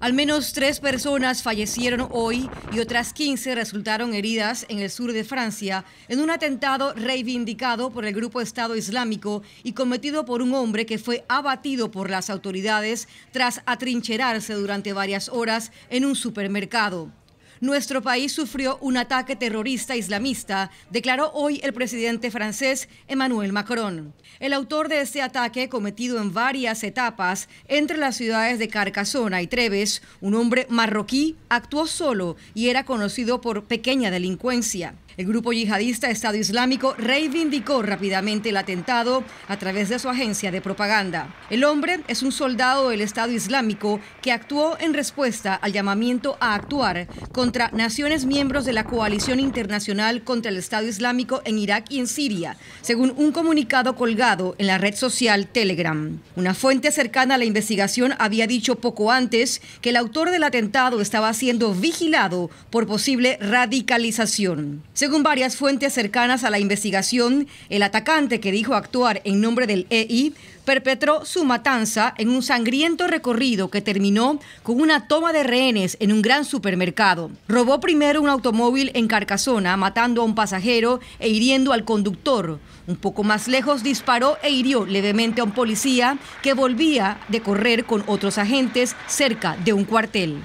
Al menos tres personas fallecieron hoy y otras 15 resultaron heridas en el sur de Francia en un atentado reivindicado por el grupo Estado Islámico y cometido por un hombre que fue abatido por las autoridades tras atrincherarse durante varias horas en un supermercado. Nuestro país sufrió un ataque terrorista islamista, declaró hoy el presidente francés Emmanuel Macron. El autor de este ataque, cometido en varias etapas entre las ciudades de Carcasona y Treves, un hombre marroquí, actuó solo y era conocido por pequeña delincuencia. El grupo yihadista Estado Islámico reivindicó rápidamente el atentado a través de su agencia de propaganda. El hombre es un soldado del Estado Islámico que actuó en respuesta al llamamiento a actuar con contra naciones miembros de la coalición internacional contra el Estado Islámico en Irak y en Siria, según un comunicado colgado en la red social Telegram. Una fuente cercana a la investigación había dicho poco antes que el autor del atentado estaba siendo vigilado por posible radicalización. Según varias fuentes cercanas a la investigación, el atacante que dijo actuar en nombre del EI perpetró su matanza en un sangriento recorrido que terminó con una toma de rehenes en un gran supermercado. Robó primero un automóvil en Carcasona, matando a un pasajero e hiriendo al conductor. Un poco más lejos disparó e hirió levemente a un policía que volvía de correr con otros agentes cerca de un cuartel.